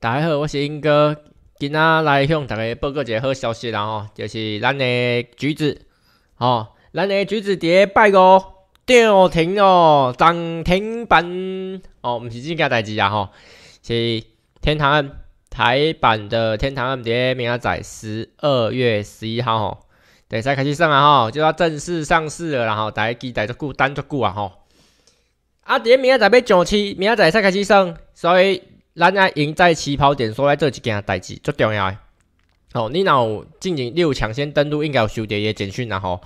大家好，我是英哥，今仔来向大家报告一个好消息啦吼，就是咱的橘子，吼，咱的橘子咧拜五涨停哦，涨停板哦，毋是即件代志啊吼，是天堂台版的天堂伫咧明仔载十二月十一号，吼，等下开始上啊吼，就要正式上市了，然后大家待足久等足久啊吼，啊碟明仔载要上市，明仔载才开始上，所以。咱阿赢在起跑点所来做一件代志，最重要诶。哦，你若有进行，六有抢先登录，应该有收到一个简讯啦吼。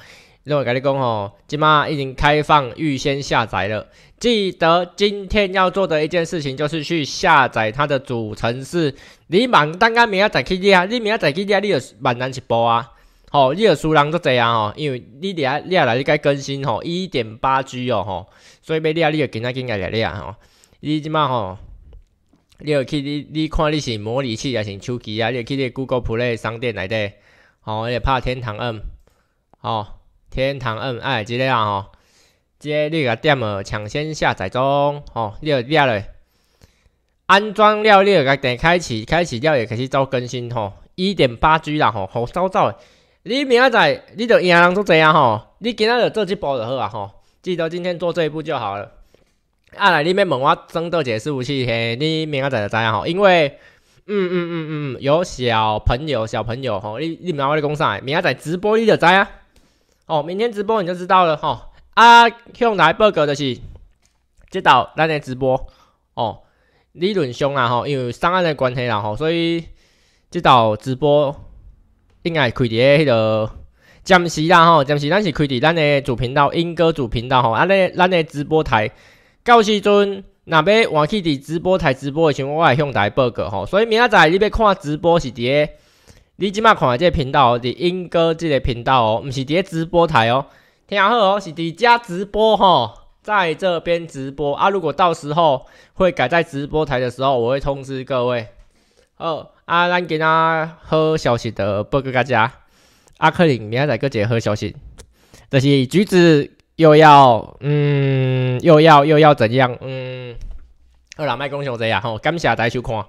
另外甲你讲吼，即马已经开放预先下载了。记得今天要做的一件事情，就是去下载它的主程式。你慢，等下明仔载去你啊，你明仔载去你啊，你著慢咱一步啊。吼，你著输人足济啊吼，因为你你了来去该更新吼，一点八 G 哦吼，所以要你啊，你要紧啊紧啊来啊吼。你即马吼？你要去你你看你是模拟器还是手机啊？你要去你 Google Play 商店内底，吼，你拍天堂 M，吼，天堂 M，哎，即个啊，吼，即个你个点啊，抢先下载中，吼，你要落去安装了你要甲点开启，开启了也开始做更新，吼，一点八 G 啦，吼，好糟糟诶，你明仔载你就赢人做这啊吼，你今仔就做即步就好啊，吼，记得今天做这一步就好了。啊！来，你欲问我倒一个释武器？嘿，你明仔载就知影吼。因为，嗯嗯嗯嗯，有小朋友，小朋友吼，你你明下咧讲啥？明仔载直播你就知啊。哦，明天直播你就知道了吼。啊，向来报个就是，即道咱的直播哦。理论上啊，吼，因为上岸的关系啦吼，所以即道直播应该开伫迄个暂时啦吼。暂时咱是开伫咱的主频道、英歌主频道吼，啊咧，咱的直播台。到时阵，若要换去伫直播台直播的时候，我会向大家报告吼。所以明仔载你要看直播是伫个，你即码看即这频道是英哥这个频道哦，毋是伫直播台哦。听好哦，是伫遮直播吼，在这边直播啊。如果到时候会改在直播台的时候，我会通知各位哦。啊，咱今仔好消息的，报告大家。啊，克林明仔载个一个好消息，就是橘子。又要，嗯，又要，又要怎样？嗯，好了，麦恭熊我这样，吼，感谢大家收看。